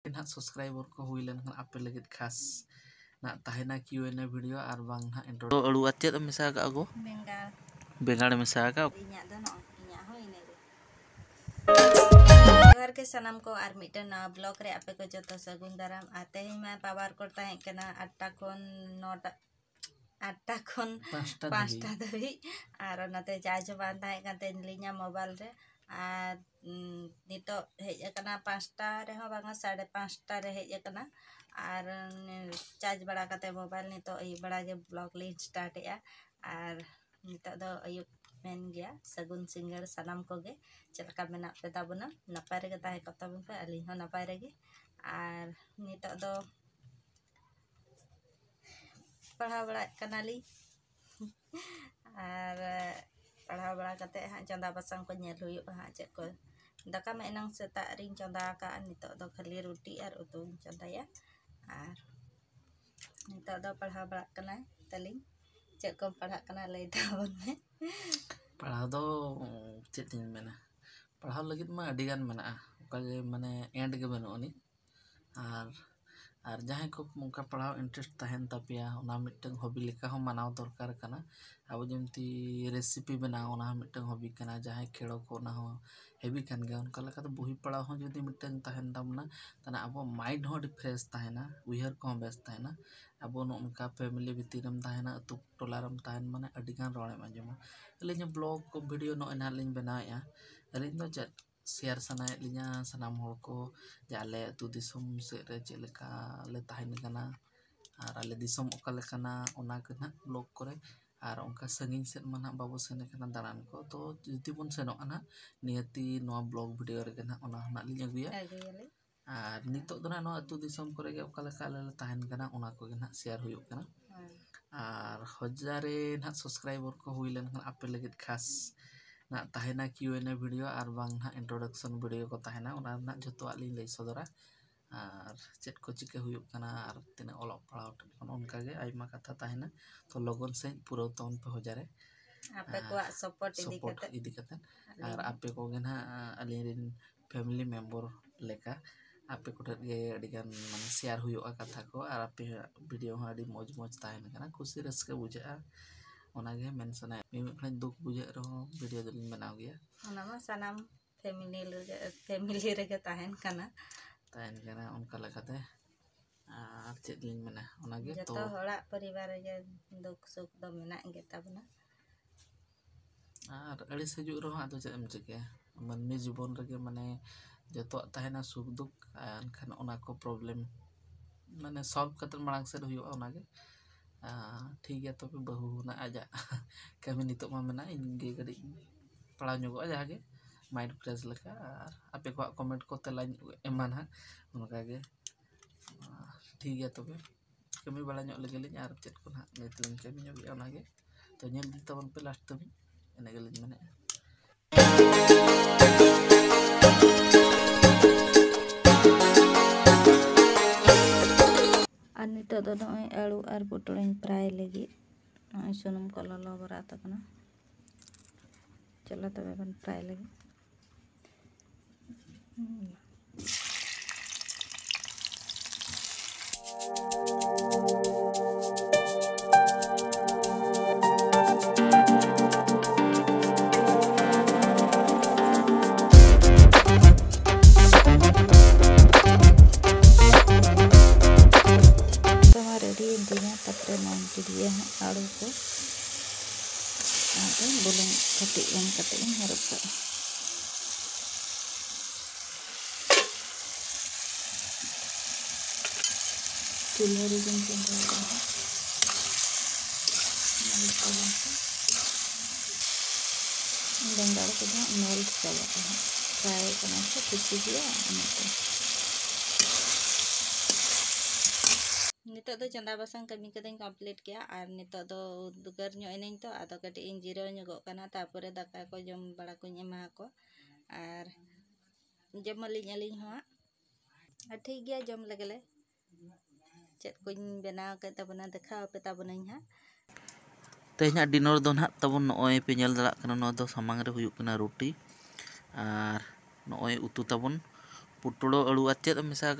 Nah, subscriber ko hui lan ha apel lagi khas. Nah, tahe na kiu ena video ar intro. lu wati ada misa ka aku? Bengal. Bengal ada misa ka? Oke, salam ko army dan na blog re apa ko jota sagung daram ateh ma power ko tahe kena atakon nota. pasta dahi, aron na te jajo bantai mobile ᱟᱨ ᱱᱤᱛᱚᱜ ᱦᱮᱡ ᱟᱠᱟᱱᱟ ᱯᱟᱸᱪᱴᱟ ᱨᱮᱦᱚᱸ ᱵᱟᱝᱟ ᱥᱟᱲᱮ ᱯᱟᱸᱪᱴᱟ ᱨᱮ ᱦᱮᱡ ᱟᱠᱟᱱᱟ ᱟᱨ ᱪᱟᱨᱡᱽ ᱵᱟᱲᱟ ᱠᱟᱛᱮᱫ ᱢᱳᱵᱟᱭᱤᱞ ᱱᱤᱛᱚᱜ ᱟᱹᱭᱩᱵ ᱵᱮᱲᱟ ᱜᱮ ᱵᱞᱚᱜᱽ ᱞᱤᱧ ᱥᱴᱟᱨᱴᱮᱜᱼᱟ ᱟᱨ ᱱᱤᱛᱚᱜ ᱫᱚ ᱟᱹᱭᱩᱵ ᱢᱮᱱ ᱜᱮᱭᱟ ᱥᱟᱹᱜᱩᱱ ᱥᱤᱸᱜᱟᱹᱲ ᱥᱟᱱᱟᱢ ᱠᱚᱜᱮ ᱪᱮᱫ ᱞᱮᱠᱟ ᱢᱮᱱᱟᱜ ᱯᱮ ᱛᱟᱵᱚᱱᱟ ᱱᱟᱯᱟᱭ ᱨᱮᱜᱮ ᱛᱟᱦᱮᱸ ᱠᱚᱜ ᱛᱟᱵᱚᱱ ᱯᱮ ᱟᱹᱞᱤᱧ ᱦᱚᱸ ᱱᱟᱯᱟᱭ ᱨᱮᱜᱮ ᱟᱨ ᱱᱤᱛᱚᱜ ᱫᱚ पढ़ा बड़ा कनाली kate ha janda basang ko nya luyuk ha cek ko daka ma enang ring janda ka nito to kali ruti ar utung janda ya ar to to palha balak kana taling cek ko palha kana lay tawon me palha do mm, cek tin mena palha lagi ma adigan mana ah je mane end ge banu oni ar ᱟᱨ ᱡᱟᱦᱟᱸᱭ ᱠᱚ ᱚᱱᱠᱟ ᱯᱟᱲᱦᱟᱣ interest ᱛᱟᱦᱮᱱ ᱛᱟᱯᱮᱭᱟ ᱚᱱᱟ ᱢᱤᱫᱴᱟᱝ ᱦᱚᱵᱤ ᱞᱮᱠᱟ ᱦᱚᱸ ᱢᱟᱱᱟᱣ ᱫᱚᱨᱠᱟᱨ ᱠᱟᱱᱟ ᱟᱵᱚ ᱡᱮᱢᱛᱤ ᱨᱮᱥᱤᱯᱤ ᱵᱮᱱᱟᱣ ᱚᱱᱟ ᱦᱚᱸ ᱢᱤᱫᱴᱟᱝ ᱦᱚᱵᱤ ᱠᱟᱱᱟ ᱡᱟᱦᱟᱸᱭ ᱠᱷᱮᱲᱚ ᱠᱚ ᱚᱱᱟ ᱦᱚᱸ ᱦᱮᱵᱤ ᱠᱟᱱ ᱜᱮᱭᱟ ᱚᱱᱠᱟ ᱞᱮᱠᱟᱛᱮ ᱵᱳᱦᱤ ᱯᱟᱲᱦᱟᱣ ᱦᱚᱸ ᱡᱩᱫᱤ ᱢᱤᱫᱴᱟᱝ ᱛᱟᱦᱮᱱ ᱛᱟᱵᱚᱱᱟ ᱛᱟᱦᱚᱞᱮ ᱟᱵᱚ ᱢᱟᱭᱤᱱᱰ ᱦᱚᱸ ᱟᱹᱰᱤ ᱯᱷᱨᱮᱥ ᱛᱟᱦᱮᱱᱟ ᱩᱭᱦᱟᱹᱨ ᱠᱚᱦᱚᱸ ᱵᱮᱥ ᱛᱟᱦᱮᱱᱟ ᱟᱵᱚ ᱱᱚᱝᱠᱟ ᱯᱷᱮᱢᱮᱞᱤ ᱵᱷᱤᱛᱤᱨ ᱨᱮᱢ ᱛᱟᱦᱮᱱᱟ ᱟᱹᱛᱩ ᱴᱚᱞᱟᱨᱮᱢ ᱛᱟᱦᱮᱱ ᱢᱟᱱᱮ ᱟᱹᱰᱤᱜᱟᱱ ᱨᱚᱲᱮᱢ ᱟᱸᱡᱚᱢᱟ ᱟᱹᱞᱤᱧ ᱵᱞᱚᱜ ᱠᱚ ᱵᱷᱤᱰᱤᱭᱳ ᱱᱚᱜᱼᱚᱭ ᱱᱟᱦᱟᱜ ᱞᱤᱧ ᱵᱮᱱᱟᱣᱮᱫᱼᱟ ᱟᱹᱞᱤᱧ ᱫᱚ ᱪᱮᱫ sihar sana e ya lihnya sana mau kok jale tuh disom sihre jeleka le tahan nih karena arah le disum oke le karena orang kena blok kore arah orang kasing sih mana bawa sini karena daran kok tuh jadi pun seno karena niati no blog video re karena orang nak lihnya gue ya arah ini tuh karena no tuh disum kore ya oke le kalau le tahan karena orang kok kena sihar hujuk karena arah hujare nih subscribe orang kan apel lagi khas ना तहना N A video और बांग ना introduction video को जो उना ना जतो आली ले सदरा और चेट को चिके हुयो कना और तिने ओलग कथा तहना तो लगन से पूरा तौन पे हो सपोर्ट इदी आपे को अली ना आली फैमिली मेंबर लेका आपे को गे शेयर कथा को और आपे वीडियो हा अडी मौज मौज तहना कना खुशी रसके बुझा ᱚᱱᱟᱜᱮ ᱢᱮᱱ ᱥᱟᱱᱟᱭᱮᱫ ᱢᱤᱢᱤᱫᱴᱟᱝ ᱫᱩᱠ ᱵᱩᱡᱷᱟᱹᱜ ᱨᱮᱦᱚᱸ ᱵᱷᱤᱰᱤᱭᱳ ᱫᱚᱞᱤᱧ ᱵᱮᱱᱟᱣ ᱜᱮᱭᱟ ᱚᱱᱟᱢᱟ ᱥᱟᱱᱟᱢ ᱯᱷᱮᱢᱤᱞᱤ ᱨᱮᱜᱮ ᱯᱷᱮᱢᱤᱞᱤ ᱨᱮᱜᱮ ᱛᱟᱦᱮᱱ ᱠᱟᱱᱟ ᱛᱟᱦᱮᱱ ᱠᱟᱱᱟ ᱚᱱᱠᱟ ᱞᱮᱠᱟᱛᱮ ᱟᱨ ᱪᱮᱫ ᱞᱤᱧ ᱢᱮᱱᱟ ᱚᱱᱟᱜᱮ ᱡᱚᱛᱚ ᱦᱚᱲᱟᱜ ᱯᱚᱨᱤᱵᱟᱨ ᱨᱮᱜᱮ ᱫᱩᱠ ᱥᱩᱠ ᱫᱚ ᱢᱮᱱᱟᱜ ᱜᱮ ᱛᱟᱵᱚᱱᱟ ᱟᱨ ᱟᱹᱲᱤᱥ ᱦᱤᱡᱩᱜ ᱨᱮᱦᱚᱸ ᱟᱫᱚ ᱪᱮᱫ ᱮᱢ ᱪᱤᱠᱟᱹᱭᱟ ᱢᱟᱹᱱᱢᱤ ᱡᱤᱵᱚᱱ ᱨᱮᱜᱮ ᱢᱟᱱᱮ ᱡᱚᱛᱚᱣᱟᱜ ᱛᱟᱦᱮᱱᱟ ᱥᱩᱠ ᱫᱩᱠ ᱮᱱᱠᱷᱟᱱ ᱚᱱᱟ ᱠᱚ ᱯᱨᱚᱵᱞᱮᱢ ᱢᱟᱱᱮ ᱥᱚᱞᱵᱷ ᱠᱟᱛᱮ ᱢᱟᱲᱟᱝ ᱥᱮᱫ ᱦᱩᱭᱩᱜᱼᱟ ᱚᱱᱟᱜᱮ Ah, tiga topi bahu na aja kami nitu mamena ingge gadi pelanyo ko aja ge main kelas lekar ape ko komen lain telan eman ha maka ge tiga tapi kami balanya lagi lagi nyarap cek pun hak ngitu kami nyobi ona ge tanya di tawon pelas tapi ene gelin mana ᱱᱤᱛᱚᱜ ᱫᱚ ᱱᱚᱜᱼᱚᱭ ᱟᱹᱞᱩ ᱟᱨ ᱯᱚᱴᱚᱞ ᱤᱧ ᱯᱷᱨᱟᱭ ᱞᱟᱹᱜᱤᱫ ᱱᱚᱜᱼᱚᱭ ᱥᱩᱱᱩᱢ ᱠᱚ ᱞᱚᱞᱚ ᱵᱟᱨᱟᱜ ᱛᱟᱵᱚᱱᱟ ᱪᱚᱞᱚ ᱛᱚᱵᱮ ᱵᱚᱱ ᱯᱷᱨᱟᱭ ᱞᱟᱹᱜᱤᱫ ketiin ketiin harus ke dulur jengking dulur dan kalau kita nol kawan saya kenapa kecil dia नितो चंदा बसा कमी कदम कमप्लीट के नितो दुकर तो अब कटी जिरोगना तपर दाका को जम बड़ा कुमा को और जम ठीक है जम लगे चेक को बनाव कहना देखा पेताबना हाँ तेज हाँ डिनर दो हाँ तब नए पेल दाड़ा सामांग रेना और नए उतुताबन पुटड़ो आलू आ चेत मशा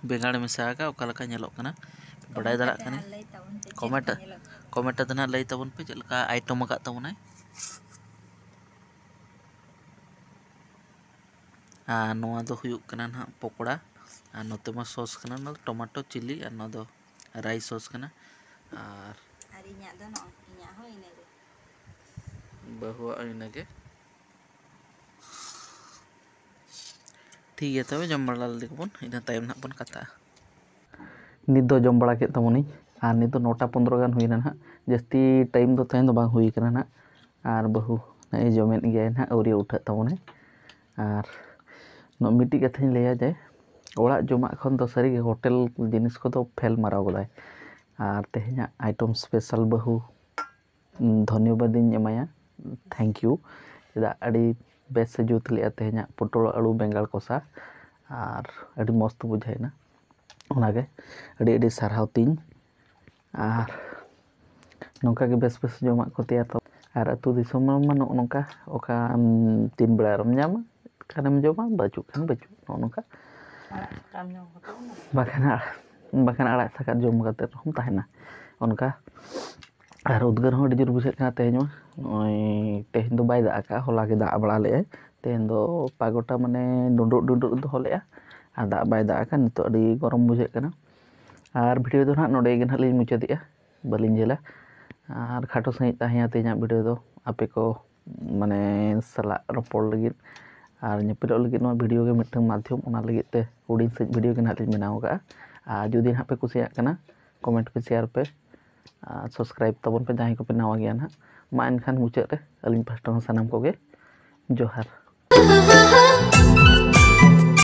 ᱵᱮᱸᱜᱟᱲ ᱢᱮᱥᱟ ᱟᱠᱟᱫ ᱚᱠᱟ ᱞᱮᱠᱟ ᱧᱮᱞᱚᱜ ᱠᱟᱱᱟ ᱵᱟᱰᱟᱭ ᱫᱟᱲᱮᱭᱟᱜ ᱠᱟᱱᱟ ᱠᱚᱢᱮᱱᱴ ᱠᱚᱢᱮᱱᱴ ᱫᱚ ᱱᱟᱦᱟᱜ ᱞᱟᱹᱭ ᱛᱟᱵᱚᱱ ᱯᱮ ᱪᱮᱫ ᱞᱮᱠᱟ ᱟᱭᱴᱚᱢ ᱟᱠᱟᱫ ᱛᱟᱵᱚᱱᱟᱭ ᱟᱨ ᱱᱚᱣᱟ ᱫᱚ ᱦᱩᱭᱩᱜ ᱠᱟᱱᱟ ᱱᱟᱦᱟᱜ ᱯᱚᱠᱚᱲᱟ ᱟᱨ ᱱᱚᱛᱮ ᱢᱟ ᱥᱚᱥ ᱠᱟᱱᱟ ᱱᱚᱣᱟ ᱫᱚ ᱴᱚᱢᱟᱴᱳ ᱪᱤᱞᱤ ᱟᱨ ᱱᱚᱣᱟ ᱫᱚ ᱨᱟᱭ ᱥᱚᱥ ᱠᱟᱱᱟ ᱟᱨ ᱟᱨ ᱤᱧᱟᱹᱜ ᱫᱚ ᱱᱚᱜᱼᱚᱭ ᱤᱧᱟᱹᱜ ᱦᱚᱸ ᱤᱱᱟᱹᱜᱮ ᱵᱟᱹᱦᱩᱣᱟᱜ ᱤᱱᱟᱹᱜᱮ ठीक है तब जम बड़ा लेदे बन इन तम ना बन कथा नित जम बड़ा के तबनी और नित नौटा पंद्रह गान हुई ना जस्ती टाइम तो तेन बांग हुई करना ना और बहु ना जमेन गए ना अवरी उठा तबने और नो मिट्टी कथा लैया जे ओड़ा जमा खन तो सारी होटल जिनिस को तो फेल मारा गलाय और तेहेना आइटम स्पेशल बहु धन्यवाद थैंक यू चेदा ᱵᱮᱥ ᱥᱮ ᱡᱩᱛ ᱞᱮᱫᱼᱟ ᱛᱮᱦᱮᱧᱟᱜ ᱯᱚᱴᱚᱞ ᱟᱹᱞᱩ ᱵᱮᱸᱜᱟᱲ ᱠᱚᱥᱟ ᱟᱨ ᱟᱹᱰᱤ ᱢᱚᱡᱽ ᱛᱮ ᱵᱩᱡᱷᱟᱹᱣᱮᱱᱟ ᱚᱱᱟᱜᱮ ᱟᱹᱰᱤ ᱟᱹᱰᱤ ᱥᱟᱨᱦᱟᱣ ᱛᱤᱧ ᱟᱨ ᱱᱚᱝᱠᱟᱜᱮ ᱵᱮᱥ ᱵᱮᱥ ᱡᱚᱢᱟᱜ ᱠᱚ ᱛᱮᱭᱟᱨ ᱛᱚ ᱟᱨ ᱟᱹᱛᱩ ᱫᱤᱥᱚᱢ ᱨᱮᱢᱟ ᱱᱚᱜᱼᱚ ᱱᱚᱝᱠᱟ ᱚᱠᱟ ᱛᱤᱱ ᱵᱮᱲᱟ ᱨᱮᱢ ᱧᱟᱢᱟ ᱠᱷᱟᱱᱮᱢ ᱡᱚᱢᱟ ᱵᱟᱹᱪᱩᱜ ᱠᱷᱟᱱ ᱵᱟᱹᱪᱩᱜ ᱱᱚᱜᱼᱚ ᱱᱚᱝᱠᱟ ᱵᱟᱠᱷᱟᱱ ᱵᱟᱠᱷᱟᱱ ᱟᱲᱟᱜ ᱥᱟᱠᱟᱢ ᱡᱚᱢ ᱠᱟᱛᱮᱫ ᱦᱚᱸᱢ ᱛᱟᱦᱮᱱᱟ ᱚᱱᱠᱟ ᱟᱨ ᱩᱫᱽᱜᱟᱹᱨ ᱦᱚᱸ ᱟᱹᱰᱤ ᱡᱳᱨ ᱵᱩᱡᱷᱟᱹᱜ ᱠᱟᱱᱟ ᱛᱮᱦᱮᱧ ᱢᱟ ᱱᱚᱜᱼᱚᱭ ᱛᱮᱦᱮᱧ ᱫᱚ ᱵᱟᱭ ᱫᱟᱜ ᱟᱠᱟᱫᱼᱟ ᱦᱚᱞᱟ ᱜᱮ ᱫᱟᱜ ᱵᱟᱲᱟ ᱞᱮᱫᱼᱟᱭ ᱛᱮᱦᱮᱧ ᱫᱚ ᱯᱟᱜᱚᱴᱟ ᱢᱟᱱᱮ ᱰᱩᱸᱰᱨᱩᱜ ᱰᱩᱸᱰᱨᱩᱜ ᱫᱚᱦᱚ ᱞᱮᱫᱼᱟ ᱟᱨ ᱫᱟᱜ ᱵᱟᱭ ᱫᱟᱜ ᱟᱠᱟᱫ ᱱᱤᱛᱚᱜ ᱟᱹᱰᱤ ᱜᱚᱨᱚᱢ ᱵᱩᱡᱷᱟᱹᱜ ᱠᱟᱱᱟ ᱟᱨ ᱵᱷᱤᱰᱭᱳ ᱫᱚ ᱦᱟᱸᱜ ᱱᱚᱰᱮ ᱜᱮ ᱦᱟᱸᱜ ᱞᱤᱧ ᱢᱩᱪᱟᱹᱫᱮᱜᱼᱟ ᱵᱟᱹᱞᱤᱧ ᱡᱷᱟᱹᱞᱟ ᱟᱨ ᱠᱷᱟᱴᱚ ᱥᱟᱺᱦᱤᱡ ᱛᱟᱦᱮᱸᱭᱟ ᱛᱮᱦᱮᱧᱟᱜ ᱵᱷᱤᱰᱭᱳ ᱫᱚ ᱟᱯᱮ ᱠᱚ ᱢᱟᱱᱮ ᱥᱟᱞᱟᱜ ᱨᱚᱯᱚᱲ ᱞᱟᱹᱜᱤᱫ ᱟᱨ ᱧᱮᱯᱮᱞᱚᱜ ᱞᱟᱹᱜᱤᱫ ᱱᱚᱣᱟ ᱵᱷᱤᱰᱭᱳ ᱜᱮ ᱢᱤᱫᱴᱟᱝ ᱢᱟᱫᱽᱫᱷᱚᱢ ᱚᱱᱟ ᱞᱟᱹᱜᱤᱫ ᱛᱮ ᱦᱩᱰᱤᱧ ᱥᱟᱺᱦᱤᱡ ᱵᱷᱤᱰᱭᱳ ᱜᱮ ᱦᱟᱸᱜ ᱞᱤᱧ ᱵᱮᱱᱟᱣ ᱟᱠᱟᱫᱼᱟ ᱟᱨ ᱡᱩᱫᱤ ᱦᱟᱸᱜ ᱯᱮ ᱠᱩᱥᱤᱭᱟᱜ ᱠᱟᱱᱟ ᱠᱚᱢᱮᱱᱴ ᱯᱮ ᱥᱮᱭᱟᱨ ᱯᱮ सब्सक्राइब तब पे जहाँ को पे नवा गया ना मा एन अली फर्स्ट सामान को जोहार